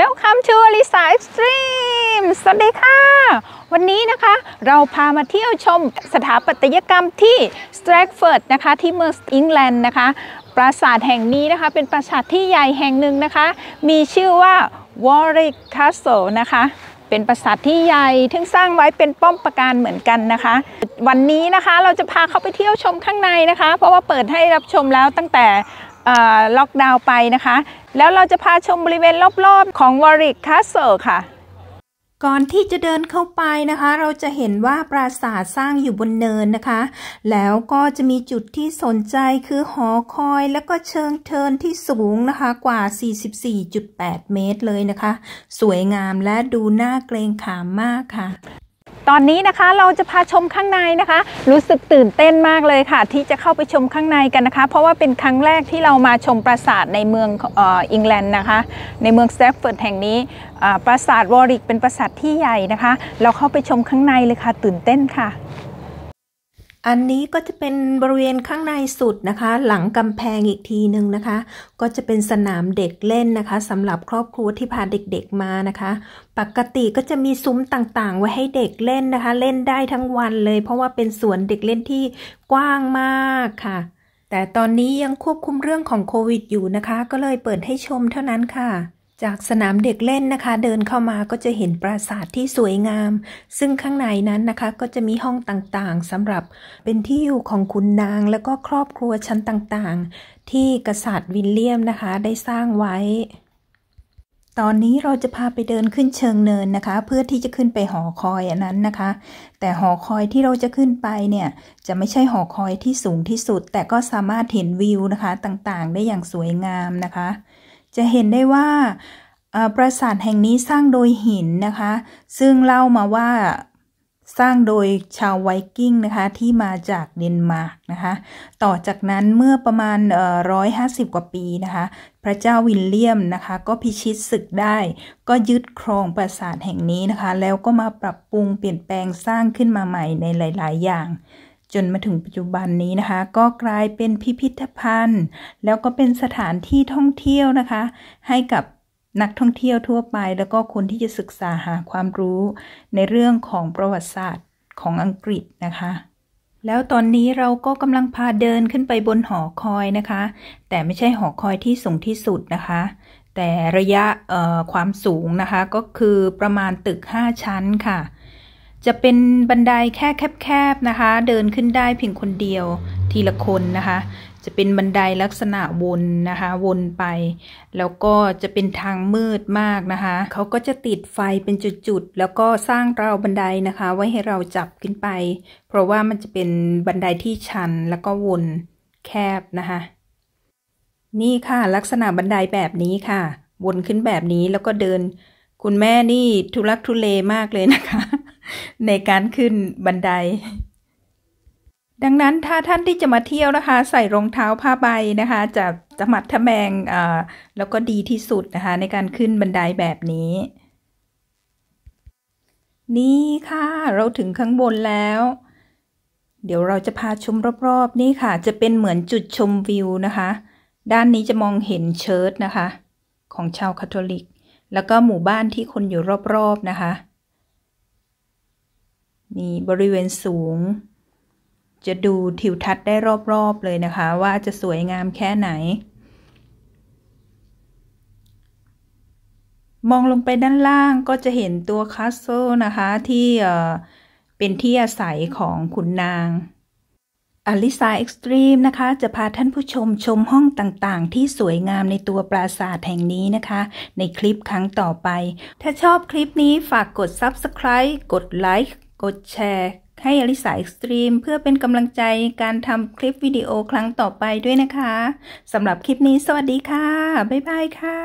Welcome to a าเอ็กซ์ตรีมสวัสดีค่ะ วันนี้นะคะเราพามาเที่ยวชมสถาปัตยกรรมที่สตรกเฟิร์ดนะคะที่เมืองอังกฤษนะคะปราสาทแห่งนี้นะคะ เป็นปราสาทที่ใหญ่แห่งหนึ่งนะคะ มีชื่อว่าวอร์ i c k c a s t นะคะเป็นปราสาทที่ใหญ่ทึ่งสร้างไว้เป็นป้อมปราการเหมือนกันนะคะ วันนี้นะคะเราจะพาเขาไปเที่ยวชมข้างในนะคะ เพราะว่าเปิดให้รับชมแล้วตั้งแต่ล็อกดาวน์ไปนะคะ แล้วเราจะพาชมบริเวณรอบๆ ของวอริกคาสเซิลค่ะ ก่อนที่จะเดินเข้าไปนะคะ เราจะเห็นว่าปราสาทสร้างอยู่บนเนินนะคะ แล้วก็จะมีจุดที่สนใจคือหอคอยแล้วก็เชิงเทินที่สูงนะคะกว่า 44.8 เมตรเลยนะคะ สวยงามและดูน่าเกรงขามมากค่ะตอนนี้นะคะเราจะพาชมข้างในนะคะ รู้สึกตื่นเต้นมากเลยค่ะ ที่จะเข้าไปชมข้างในกันนะคะ เพราะว่าเป็นครั้งแรกที่เรามาชมปราสาทในเมืองอังกฤษนะคะในเมืองแซฟเฟิร์ดแห่งนี้ปราสาทวอริกเป็นปราสาทที่ใหญ่นะคะ เราเข้าไปชมข้างในเลยค่ะตื่นเต้นค่ะอันนี้ก็จะเป็นบริเวณข้างในสุดนะคะ หลังกำแพงอีกทีหนึ่งนะคะ ก็จะเป็นสนามเด็กเล่นนะคะสำหรับครอบครัวที่พาเด็กๆมานะคะ ปกติก็จะมีซุ้มต่างๆ ไว้ให้เด็กเล่นนะคะ เล่นได้ทั้งวันเลยเพราะว่าเป็นสวนเด็กเล่นที่กว้างมากค่ะ แต่ตอนนี้ยังควบคุมเรื่องของโควิดอยู่นะคะ ก็เลยเปิดให้ชมเท่านั้นค่ะจากสนามเด็กเล่นนะคะ เดินเข้ามาก็จะเห็นปราสาทที่สวยงาม ซึ่งข้างในนั้นนะคะ ก็จะมีห้องต่างๆสำหรับเป็นที่อยู่ของคุณนางแล้วก็ครอบครัวชั้นต่างๆ ที่กษัตริย์วิลเลียมนะคะได้สร้างไว้ ตอนนี้เราจะพาไปเดินขึ้นเชิงเนินนะคะ เพื่อที่จะขึ้นไปหอคอยอันนั้นนะคะ แต่หอคอยที่เราจะขึ้นไปเนี่ยจะไม่ใช่หอคอยที่สูงที่สุด แต่ก็สามารถเห็นวิวนะคะต่างๆ ได้อย่างสวยงามนะคะจะเห็นได้ว่าปราสาทแห่งนี้สร้างโดยหินนะคะ ซึ่งเล่ามาว่าสร้างโดยชาวไวกิ้งนะคะ ที่มาจากเดนมาร์กนะคะ ต่อจากนั้นเมื่อประมาณร้อยห้าสิบกว่าปีนะคะ พระเจ้าวิลเลียมนะคะ ก็พิชิตศึกได้ ก็ยึดครองปราสาทแห่งนี้นะคะ แล้วก็มาปรับปรุงเปลี่ยนแปลงสร้างขึ้นมาใหม่ในหลาย ๆ อย่างจนมาถึงปัจจุบันนี้นะคะ ก็กลายเป็นพิพิธภัณฑ์ แล้วก็เป็นสถานที่ท่องเที่ยวนะคะ ให้กับนักท่องเที่ยวทั่วไป แล้วก็คนที่จะศึกษาหาความรู้ในเรื่องของประวัติศาสตร์ของอังกฤษนะคะ แล้วตอนนี้เราก็กำลังพาเดินขึ้นไปบนหอคอยนะคะ แต่ไม่ใช่หอคอยที่สูงที่สุดนะคะ แต่ระยะความสูงนะคะก็คือประมาณตึก 5 ชั้นค่ะจะเป็นบันไดแค่แคบๆนะคะ เดินขึ้นได้เพียงคนเดียวทีละคนนะคะ จะเป็นบันไดลักษณะวนนะคะ วนไป แล้วก็จะเป็นทางมืดมากนะคะ เขาก็จะติดไฟเป็นจุด ๆ แล้วก็สร้างราวบันไดนะคะไว้ให้เราจับขึ้นไป เพราะว่ามันจะเป็นบันไดที่ชันแล้วก็วนแคบนะคะ นี่ค่ะลักษณะบันไดแบบนี้ค่ะ วนขึ้นแบบนี้แล้วก็เดินคุณแม่นี่ทุลักทุเลมากเลยนะคะในการขึ้นบันได ดังนั้นถ้าท่านที่จะมาเที่ยวนะคะ ใส่รองเท้าผ้าใบนะคะ จะจะมัดทะแมงอ่แล้วก็ดีที่สุดนะคะในการขึ้นบันไดแบบนี้ นี่ค่ะเราถึงข้างบนแล้ว เดี๋ยวเราจะพาชมรอบ ๆ นี่ค่ะ จะเป็นเหมือนจุดชมวิว นะคะ ด้านนี้จะมองเห็นเชิร์ชนะคะ ของชาวคาทอลิกแล้วก็หมู่บ้านที่คนอยู่รอบๆ นะคะมีบริเวณสูง จะดูทิวทัศน์ได้รอบๆเลยนะคะ ว่าจะสวยงามแค่ไหน มองลงไปด้านล่างก็จะเห็นตัวคาสเซิลนะคะ ที่เป็นที่อาศัยของขุนนางอลิซาเอ็กซ์ตรีมนะคะ จะพาท่านผู้ชมชมห้องต่างๆ ที่สวยงามในตัวปราสาทแห่งนี้นะคะ ในคลิปครั้งต่อไป ถ้าชอบคลิปนี้ฝากกด Subscribe กดไลค์กดแชร์ให้อลิสาเอ็กซ์ตรีม เพื่อเป็นกำลังใจการทำคลิปวิดีโอครั้งต่อไปด้วยนะคะสำหรับคลิปนี้สวัสดีค่ะ บ๊ายบายค่ะ